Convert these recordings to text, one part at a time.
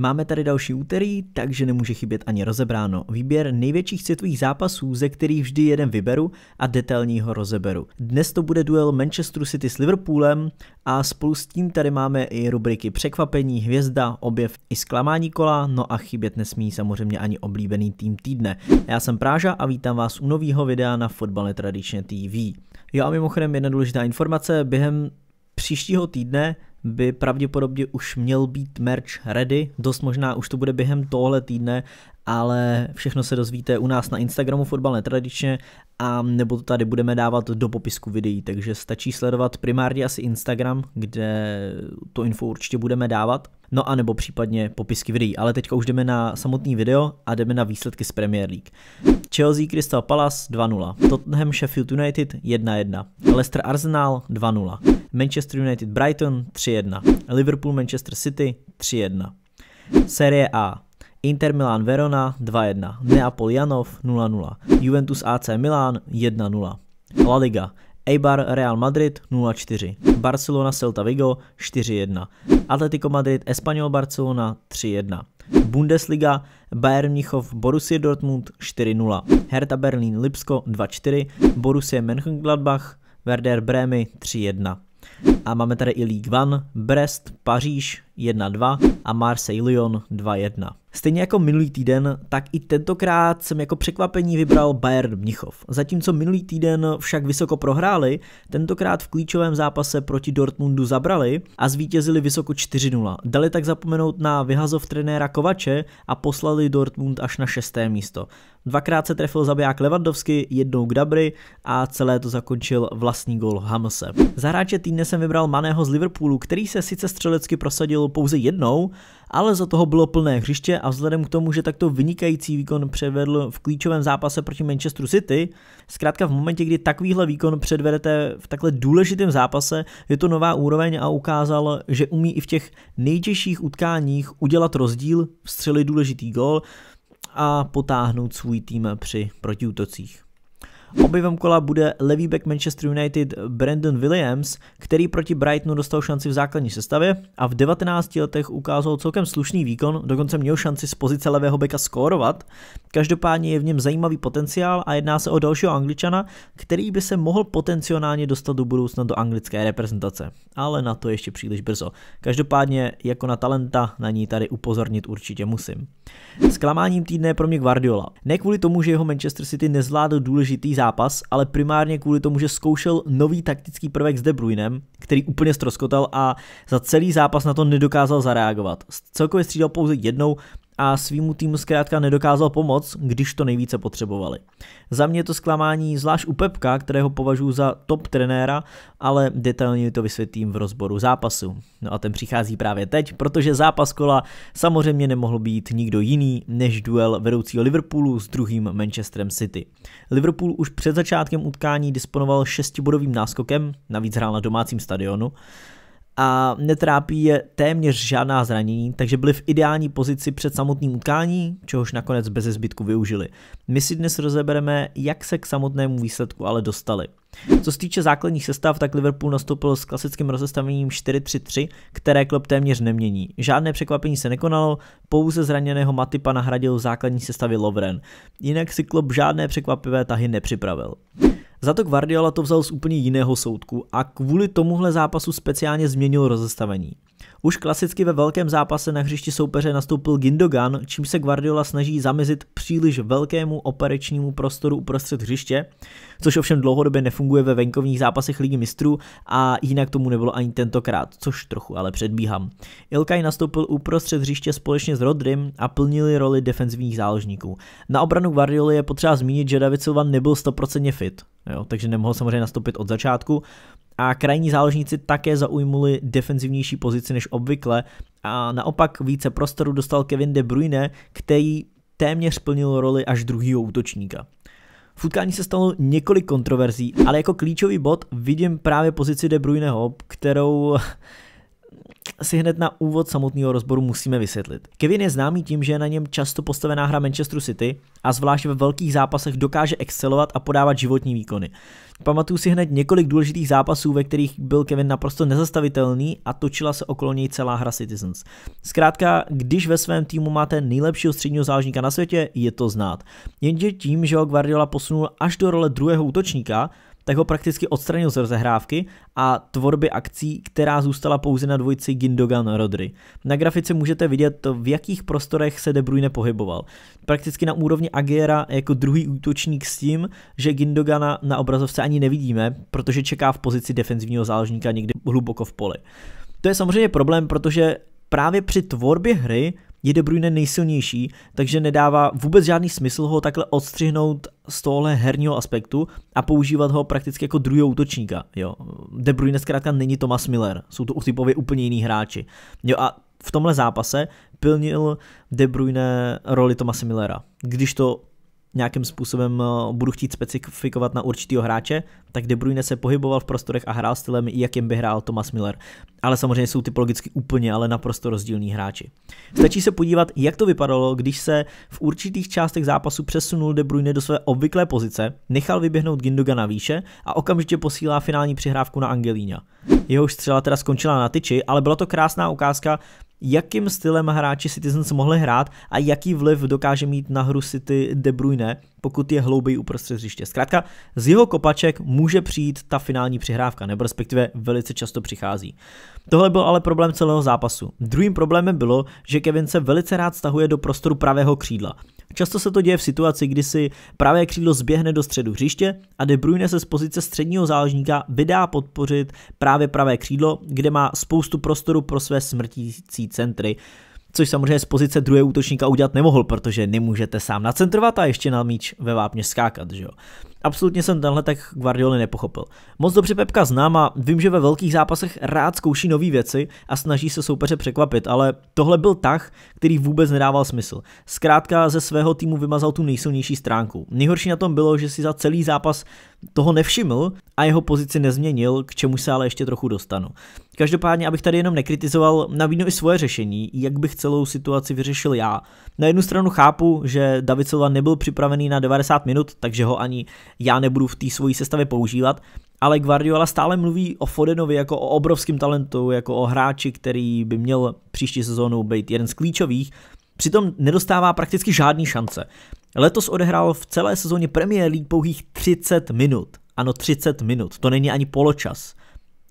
Máme tady další úterý, takže nemůže chybět ani rozebráno. Výběr největších světových zápasů, ze kterých vždy jeden vyberu a detailního rozeberu. Dnes to bude duel Manchesteru City s Liverpoolem a spolu s tím tady máme i rubriky překvapení, hvězda, objev i zklamání kola, no a chybět nesmí samozřejmě ani oblíbený tým týdne. Já jsem Práža a vítám vás u nového videa na Fotbale Tradičně TV. Jo a mimochodem jedna důležitá informace, během příštího týdne by pravděpodobně už měl být merch ready, dost možná už to bude během tohle týdne ale všechno se dozvíte u nás na Instagramu Fotbal netradičně a nebo to tady budeme dávat do popisku videí, takže stačí sledovat primárně asi Instagram, kde to info určitě budeme dávat, no a nebo případně popisky videí, ale teďka už jdeme na samotný video a jdeme na výsledky z Premier League. Chelsea Crystal Palace 2-0, Tottenham Sheffield United 1-1, Leicester Arsenal 2-0, Manchester United Brighton 3-1, Liverpool Manchester City 3-1. Série A Inter Milan Verona 2-1, Neapol Janov 0-0, Juventus AC Milan 1-0. La Liga Eibar Real Madrid 0-4, Barcelona Celta Vigo 4-1, Atletico Madrid Espanyol Barcelona 3-1, Bundesliga Bayern Mnichov Borussia Dortmund 4-0, Hertha Berlin Lipsko 2-4, Borussia Mönchengladbach Werder Brémy 3-1. A máme tady i League One, Brest, Paříž 1-2 a Marseille Lyon 2-1. Stejně jako minulý týden, tak i tentokrát jsem jako překvapení vybral Bayern Mnichov. Zatímco minulý týden však vysoko prohráli, tentokrát v klíčovém zápase proti Dortmundu zabrali a zvítězili vysoko 4-0. Dali tak zapomenout na vyhazov trenéra Kovače a poslali Dortmund až na šesté místo. Dvakrát se trefil zabiják Levandovsky, jednou Dabry a celé to zakončil vlastní gol Hamse. Za hráče týdne jsem vybral Maného z Liverpoolu, který se sice střelecky prosadil pouze jednou, ale za toho bylo plné hřiště a vzhledem k tomu, že takto vynikající výkon předvedl v klíčovém zápase proti Manchesteru City, zkrátka v momentě, kdy takovýhle výkon předvedete v takhle důležitém zápase, je to nová úroveň a ukázal, že umí i v těch nejtěžších utkáních udělat rozdíl, vstřelit důležitý gol a potáhnout svůj tým při protiútocích. Objevem kola bude levý back Manchester United Brandon Williams, který proti Brightonu dostal šanci v základní sestavě a v 19 letech ukázal celkem slušný výkon, dokonce měl šanci z pozice levého beka skórovat. Každopádně je v něm zajímavý potenciál a jedná se o dalšího angličana, který by se mohl potenciálně dostat do budoucna do anglické reprezentace. Ale na to ještě příliš brzo. Každopádně jako na talenta na ní tady upozornit určitě musím. Zklamáním týdne je pro mě Guardiola. Ne kvůli tomu, že jeho Manchester City nezvládl důležitý zápas, ale primárně kvůli tomu, že zkoušel nový taktický prvek s De Bruynem, který úplně stroskotal a za celý zápas na to nedokázal zareagovat. Celkově střídal pouze jednou a svýmu týmu zkrátka nedokázal pomoct, když to nejvíce potřebovali. Za mě je to zklamání zvlášť u Pepka, kterého považuji za top trenéra, ale detailně to vysvětlím v rozboru zápasu. No a ten přichází právě teď, protože zápas kola samozřejmě nemohl být nikdo jiný než duel vedoucího Liverpoolu s druhým Manchesterem City. Liverpool už před začátkem utkání disponoval šestibodovým náskokem, navíc hrál na domácím stadionu a netrápí je téměř žádná zranění, takže byli v ideální pozici před samotným utkání, čehož nakonec bez zbytku využili. My si dnes rozebereme, jak se k samotnému výsledku ale dostali. Co se týče základních sestav, tak Liverpool nastoupil s klasickým rozestavením 4-3-3, které klub téměř nemění. Žádné překvapení se nekonalo, pouze zraněného Matipa nahradil v základní sestavě Lovren. Jinak si klub žádné překvapivé tahy nepřipravil. Za to Guardiola to vzal z úplně jiného soudku a kvůli tomuhle zápasu speciálně změnil rozestavení. Už klasicky ve velkém zápase na hřišti soupeře nastoupil Gindogan, čím se Guardiola snaží zamezit příliš velkému operečnímu prostoru uprostřed hřiště, což ovšem dlouhodobě nefunguje ve venkovních zápasech ligy mistrů a jinak tomu nebylo ani tentokrát, což trochu ale předbíhám. Ilkay nastoupil uprostřed hřiště společně s Rodrym a plnili roli defenzivních záložníků. Na obranu Guardioli je potřeba zmínit, že David Silva nebyl 100% fit, jo, takže nemohl samozřejmě nastoupit od začátku, a krajní záložníci také zaujmuli defenzivnější pozici než obvykle a naopak více prostoru dostal Kevin De Bruyne, který téměř splnil roli až druhýho útočníka. V utkání se stalo několik kontroverzí, ale jako klíčový bod vidím právě pozici De Bruyneho, kterou si hned na úvod samotného rozboru musíme vysvětlit. Kevin je známý tím, že je na něm často postavená hra Manchester City a zvlášť ve velkých zápasech dokáže excelovat a podávat životní výkony. Pamatuju si hned několik důležitých zápasů, ve kterých byl Kevin naprosto nezastavitelný a točila se okolo něj celá hra Citizens. Zkrátka, když ve svém týmu máte nejlepšího středního záložníka na světě, je to znát. Jenže tím, že ho Guardiola posunul až do role druhého útočníka, tak ho prakticky odstranil z rozehrávky a tvorby akcí, která zůstala pouze na dvojici Gindogan-Rodry. Na grafice můžete vidět, v jakých prostorech se De Bruyne pohyboval. Prakticky na úrovni Agera jako druhý útočník s tím, že Gindogana na obrazovce ani nevidíme, protože čeká v pozici defenzivního záložníka někdy hluboko v poli. To je samozřejmě problém, protože právě při tvorbě hry je De Bruyne nejsilnější, takže nedává vůbec žádný smysl ho takhle odstřihnout z tohohle herního aspektu a používat ho prakticky jako druhého útočníka. Jo. De Bruyne zkrátka není Thomas Miller, jsou to typově úplně jiný hráči. Jo a v tomhle zápase plnil De Bruyne roli Tomase Millera, když to nějakým způsobem eh, budu chtít specifikovat na určitýho hráče, tak De Bruyne se pohyboval v prostorech a hrál stylem, jakým by hrál Thomas Miller. Ale samozřejmě jsou typologicky úplně, ale naprosto rozdílní hráči. Stačí se podívat, jak to vypadalo, když se v určitých částech zápasu přesunul De Bruyne do své obvyklé pozice, nechal vyběhnout na výše a okamžitě posílá finální přihrávku na Angelína. Jeho střela teda skončila na tyči, ale byla to krásná ukázka jakým stylem hráči Citizens mohli hrát a jaký vliv dokáže mít na hru City De Bruyne, pokud je hlouběji uprostřed hřiště. Zkrátka, z jeho kopaček může přijít ta finální přihrávka, nebo respektive velice často přichází. Tohle byl ale problém celého zápasu. Druhým problémem bylo, že Kevin se velice rád stahuje do prostoru pravého křídla. Často se to děje v situaci, kdy si pravé křídlo zběhne do středu hřiště a De Bruyne se z pozice středního záložníka vydá podpořit právě pravé křídlo, kde má spoustu prostoru pro své smrtící centry, což samozřejmě z pozice druhého útočníka udělat nemohl, protože nemůžete sám nacentrovat a ještě na míč ve vápně skákat, že jo. Absolutně jsem tenhle tak Guardioli nepochopil. Moc dobře Pepka znám a vím, že ve velkých zápasech rád zkouší nové věci a snaží se soupeře překvapit, ale tohle byl tah, který vůbec nedával smysl. Zkrátka ze svého týmu vymazal tu nejsilnější stránku. Nejhorší na tom bylo, že si za celý zápas toho nevšiml a jeho pozici nezměnil, k čemu se ale ještě trochu dostanu. Každopádně, abych tady jenom nekritizoval, navíno i svoje řešení, jak bych celou situaci vyřešil já. Na jednu stranu chápu, že David Silva nebyl připravený na 90 minut, takže ho ani já nebudu v té svojí sestavě používat, ale Guardiola stále mluví o Fodenovi jako o obrovském talentu, jako o hráči, který by měl příští sezónu být jeden z klíčových, přitom nedostává prakticky žádný šance. Letos odehrál v celé sezóně Premier League pouhých 30 minut. Ano, 30 minut, to není ani poločas.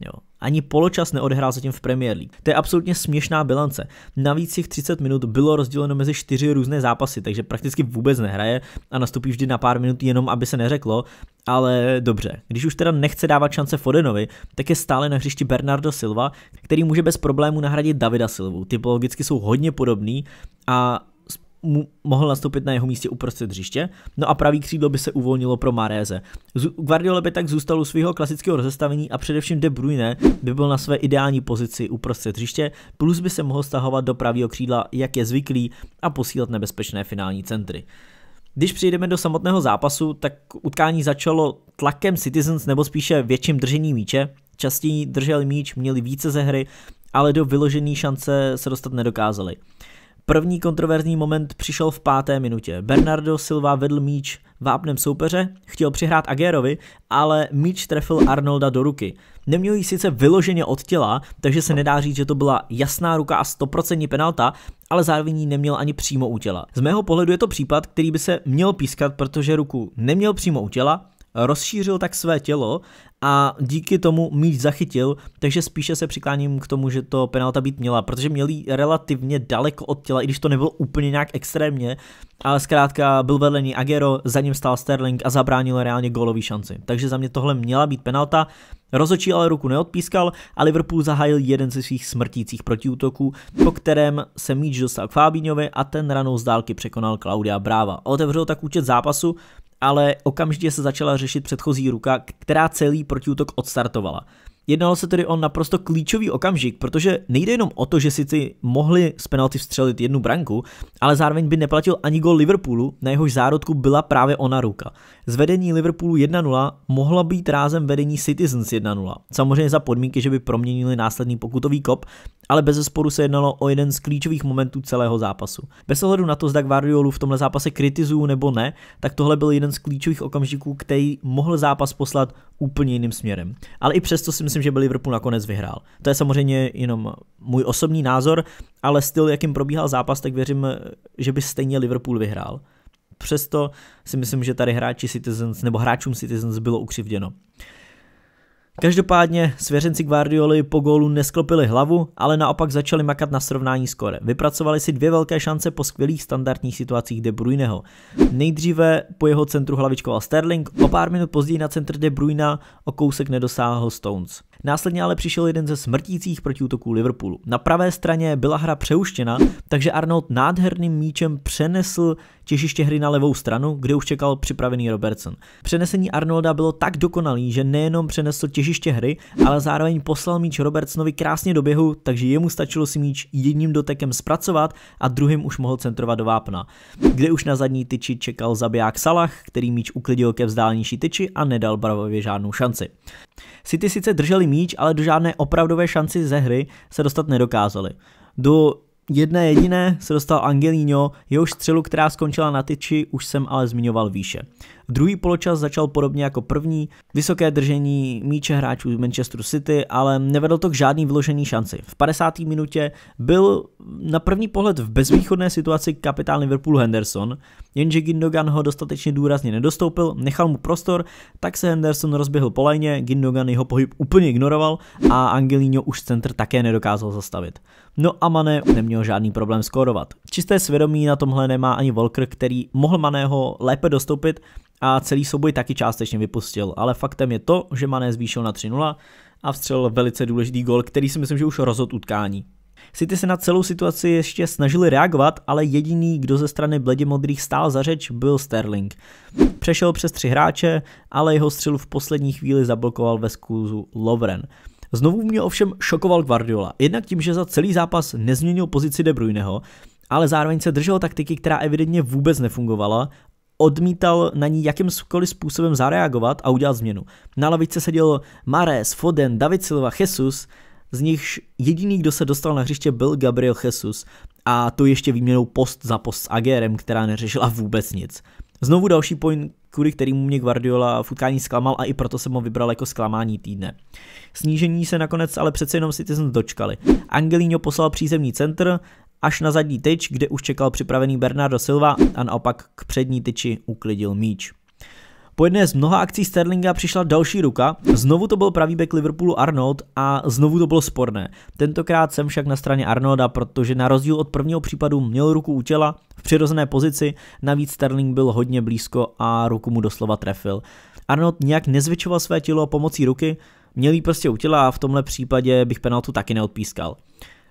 Jo. Ani poločas neodehrál zatím v Premier League. To je absolutně směšná bilance. Navíc těch 30 minut bylo rozděleno mezi čtyři různé zápasy, takže prakticky vůbec nehraje a nastupí vždy na pár minut jenom, aby se neřeklo, ale dobře. Když už teda nechce dávat šance Fodenovi, tak je stále na hřišti Bernardo Silva, který může bez problému nahradit Davida Silvu. Typologicky jsou hodně podobný a mu mohl nastoupit na jeho místě uprostřed hřiště, no a pravý křídlo by se uvolnilo pro Maréze. Guardiola by tak zůstal u svého klasického rozestavení a především De Bruyne by byl na své ideální pozici uprostřed hřiště, plus by se mohl stahovat do pravého křídla, jak je zvyklý, a posílat nebezpečné finální centry. Když přijdeme do samotného zápasu, tak utkání začalo tlakem Citizens nebo spíše větším držením míče. Častěji drželi míč, měli více ze hry, ale do vyložené šance se dostat nedokázali. První kontroverzní moment přišel v páté minutě. Bernardo Silva vedl míč vápnem soupeře, chtěl přihrát Agérovi, ale míč trefil Arnolda do ruky. Neměl ji sice vyloženě od těla, takže se nedá říct, že to byla jasná ruka a 100% penalta, ale zároveň ji neměl ani přímo u těla. Z mého pohledu je to případ, který by se měl pískat, protože ruku neměl přímo u těla, rozšířil tak své tělo a díky tomu míč zachytil, takže spíše se přikláním k tomu, že to penalta být měla, protože měli relativně daleko od těla, i když to nebylo úplně nějak extrémně, ale zkrátka byl vedle ní Agero, za ním stál Sterling a zabránil reálně gólový šanci. Takže za mě tohle měla být penalta, Rozočí ale ruku neodpískal a Liverpool zahájil jeden ze svých smrtících protiútoků, po kterém se míč dostal k Fábíňovi a ten ranou z dálky překonal Claudia Bráva. Otevřel tak účet zápasu, ale okamžitě se začala řešit předchozí ruka, která celý protiútok odstartovala. Jednalo se tedy o naprosto klíčový okamžik, protože nejde jenom o to, že si ty mohli z penalty vstřelit jednu branku, ale zároveň by neplatil ani gol Liverpoolu, na jehož zárodku byla právě ona ruka. Zvedení Liverpoolu 1-0 mohla být rázem vedení Citizens 1-0. Samozřejmě za podmínky, že by proměnili následný pokutový kop, ale bez sporu se jednalo o jeden z klíčových momentů celého zápasu. Bez ohledu na to, zda Guardiolu v tomhle zápase kritizuju nebo ne, tak tohle byl jeden z klíčových okamžiků, který mohl zápas poslat úplně jiným směrem. Ale i přesto si myslím, myslím, že by Liverpool nakonec vyhrál. To je samozřejmě jenom můj osobní názor, ale styl, jakým probíhal zápas, tak věřím, že by stejně Liverpool vyhrál. Přesto si myslím, že tady hráči Citizens nebo hráčům Citizens bylo ukřivděno. Každopádně svěřenci Guardioli po gólu nesklopili hlavu, ale naopak začali makat na srovnání skore. Vypracovali si dvě velké šance po skvělých standardních situacích De Bruyneho. Nejdříve po jeho centru hlavičkoval Sterling, o pár minut později na centr De Bruyna o kousek nedosáhl Stones. Následně ale přišel jeden ze smrtících protiútoků Liverpoolu. Na pravé straně byla hra přeuštěna, takže Arnold nádherným míčem přenesl těžiště hry na levou stranu, kde už čekal připravený Robertson. Přenesení Arnolda bylo tak dokonalý, že nejenom přenesl těžiště hry, ale zároveň poslal míč Robertsonovi krásně do běhu, takže jemu stačilo si míč jedním dotekem zpracovat a druhým už mohl centrovat do vápna, kde už na zadní tyči čekal zabiják Salah, který míč uklidil ke vzdálenější tyči a nedal Bravově žádnou šanci. City sice drželi míč, ale do žádné opravdové šanci ze hry se dostat nedokázali. Do jedné jediné se dostal Angelino, jehož střelu, která skončila na tyči, už jsem ale zmiňoval výše. Druhý poločas začal podobně jako první, vysoké držení míče hráčů z Manchesteru City, ale nevedl to k žádný vyložený šanci. V 50. minutě byl na první pohled v bezvýchodné situaci kapitán Liverpool Henderson, jenže Gindogan ho dostatečně důrazně nedostoupil, nechal mu prostor, tak se Henderson rozběhl po lajně, Gindogan jeho pohyb úplně ignoroval a Angelino už centr také nedokázal zastavit. No a Mané neměl žádný problém skórovat. Čisté svědomí na tomhle nemá ani Volker, který mohl Maného lépe dostoupit a celý souboj taky částečně vypustil, ale faktem je to, že Mané zvýšil na 3-0 a vstřelil velice důležitý gol, který si myslím, že už rozhodl utkání. City se na celou situaci ještě snažili reagovat, ale jediný, kdo ze strany bledě modrých stál za řeč, byl Sterling. Přešel přes tři hráče, ale jeho střelu v poslední chvíli zablokoval ve skůzu Lovren. Znovu mě ovšem šokoval Guardiola, jednak tím, že za celý zápas nezměnil pozici De Bruyneho, ale zároveň se držel taktiky, která evidentně vůbec nefungovala, odmítal na ní jakýmkoliv způsobem zareagovat a udělat změnu. Na lavice seděl Mares, Foden, David Silva, Jesus, z nichž jediný, kdo se dostal na hřiště, byl Gabriel Jesus a to ještě výměnou post za post s Agerem, která neřešila vůbec nic. Znovu další point, kvůli kterému mě Guardiola v utkání zklamal a i proto jsem ho vybral jako zklamání týdne. Snížení se nakonec ale přece jenom Citizens dočkali. Angelino poslal přízemní centr až na zadní tyč, kde už čekal připravený Bernardo Silva a naopak k přední tyči uklidil míč. Po jedné z mnoha akcí Sterlinga přišla další ruka, znovu to byl pravý back Liverpoolu Arnold a znovu to bylo sporné. Tentokrát jsem však na straně Arnolda, protože na rozdíl od prvního případu měl ruku u těla v přirozené pozici, navíc Sterling byl hodně blízko a ruku mu doslova trefil. Arnold nějak nezvyčoval své tělo pomocí ruky, měl ji prostě u těla a v tomhle případě bych penaltu taky neodpískal.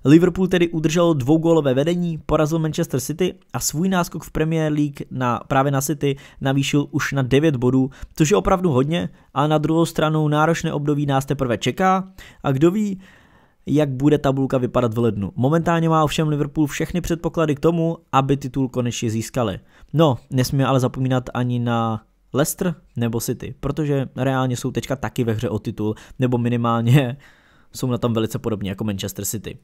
Liverpool tedy udržel dvougólové vedení, porazil Manchester City a svůj náskok v Premier League na, právě na City navýšil už na 9 bodů, což je opravdu hodně a na druhou stranu náročné období nás teprve čeká a kdo ví, jak bude tabulka vypadat v lednu. Momentálně má ovšem Liverpool všechny předpoklady k tomu, aby titul konečně získali. No, nesmíme ale zapomínat ani na Leicester nebo City, protože reálně jsou teďka taky ve hře o titul, nebo minimálně jsou na tom velice podobně jako Manchester City.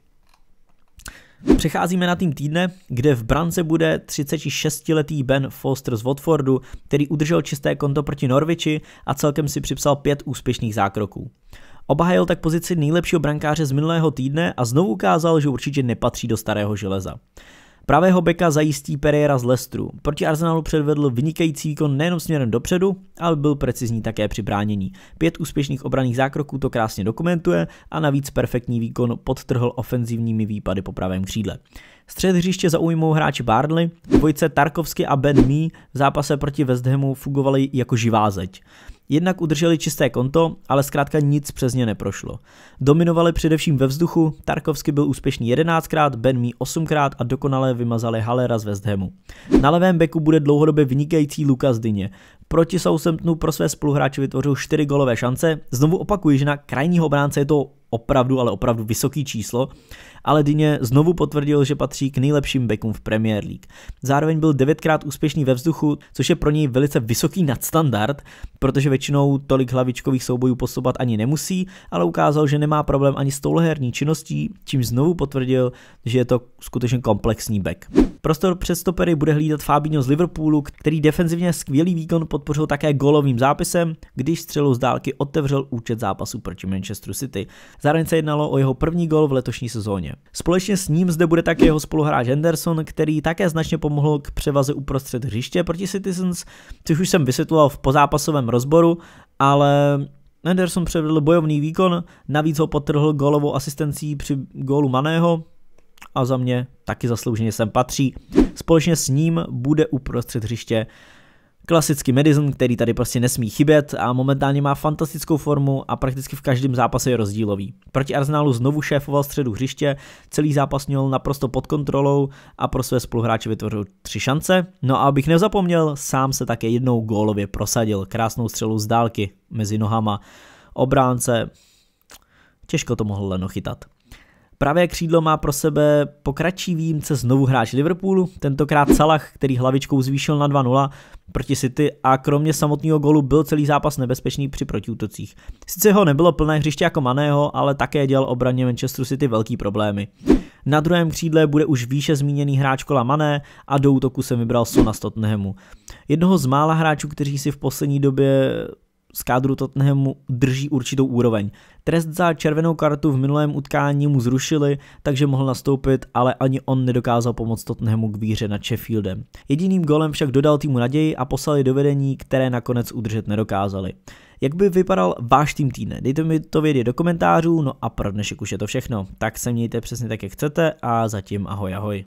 Přecházíme na tým týdne, kde v brance bude 36-letý Ben Foster z Watfordu, který udržel čisté konto proti Norviči a celkem si připsal pět úspěšných zákroků. Obhájil tak pozici nejlepšího brankáře z minulého týdne a znovu ukázal, že určitě nepatří do starého železa. Pravého beka zajistí Pereira z Lestru. Proti Arsenalu předvedl vynikající výkon nejenom směrem dopředu, ale byl precizní také při bránění. Pět úspěšných obraných zákroků to krásně dokumentuje a navíc perfektní výkon podtrhl ofenzivními výpady po pravém křídle. Střed hřiště zaujmou hráči Barnley, dvojice Tarkovsky a Ben Mee v zápase proti West Hamu fugovali jako živá zeď. Jednak udrželi čisté konto, ale zkrátka nic přes ně neprošlo. Dominovali především ve vzduchu, Tarkovsky byl úspěšný 11krát, Ben Mee 8krát a dokonale vymazali Halera z West Hamu. Na levém beku bude dlouhodobě vynikající Lukas Dyně. Proti Southamptonu pro své spoluhráče vytvořil 4 golové šance. Znovu opakuji, že na krajního obránce je to opravdu, ale opravdu vysoký číslo, ale Dyně znovu potvrdil, že patří k nejlepším bekům v Premier League. Zároveň byl devětkrát úspěšný ve vzduchu, což je pro něj velice vysoký nadstandard, protože většinou tolik hlavičkových soubojů posobat ani nemusí, ale ukázal, že nemá problém ani s touleherní činností, čím znovu potvrdil, že je to skutečně komplexní bek. Prostor před stopery bude hlídat Fabinho z Liverpoolu, který defenzivně skvělý výkon pod podpořil také golovým zápisem, když střelu z dálky otevřel účet zápasu proti Manchesteru City. Zároveň se jednalo o jeho první gol v letošní sezóně. Společně s ním zde bude také jeho spoluhráč Henderson, který také značně pomohl k převaze uprostřed hřiště proti Citizens, což už jsem vysvětloval v pozápasovém rozboru, ale Henderson předvedl bojovný výkon, navíc ho potrhl golovou asistencí při gólu Maného a za mě taky zaslouženě sem patří. Společně s ním bude uprostřed hřiště Klasický Madison, který tady prostě nesmí chybět a momentálně má fantastickou formu a prakticky v každém zápase je rozdílový. Proti Arsenalu znovu šéfoval středu hřiště, celý zápas měl naprosto pod kontrolou a pro své spoluhráče vytvořil tři šance. No a abych nezapomněl, sám se také jednou gólově prosadil, krásnou střelu z dálky mezi nohama obránce. Těžko to mohl Leno chytat. Pravé křídlo má pro sebe pokračí výjimce znovu hráč Liverpoolu, tentokrát Salah, který hlavičkou zvýšil na 2-0 proti City a kromě samotného golu byl celý zápas nebezpečný při protiútocích. Sice ho nebylo plné hřiště jako Maného, ale také dělal obraně Manchesteru City velký problémy. Na druhém křídle bude už výše zmíněný hráč kola Mané a do útoku se vybral Sona Stotnehemu. Jednoho z mála hráčů, kteří si v poslední době z kádru Tottenhamu drží určitou úroveň. Trest za červenou kartu v minulém utkání mu zrušili, takže mohl nastoupit, ale ani on nedokázal pomoct Tottenhamu k výhře nad Sheffieldem. Jediným golem však dodal týmu naději a poslali do vedení, které nakonec udržet nedokázali. Jak by vypadal váš tým týdne? Dejte mi to vědět do komentářů, no a pro dnešek už je to všechno. Tak se mějte přesně tak, jak chcete a zatím ahoj ahoj.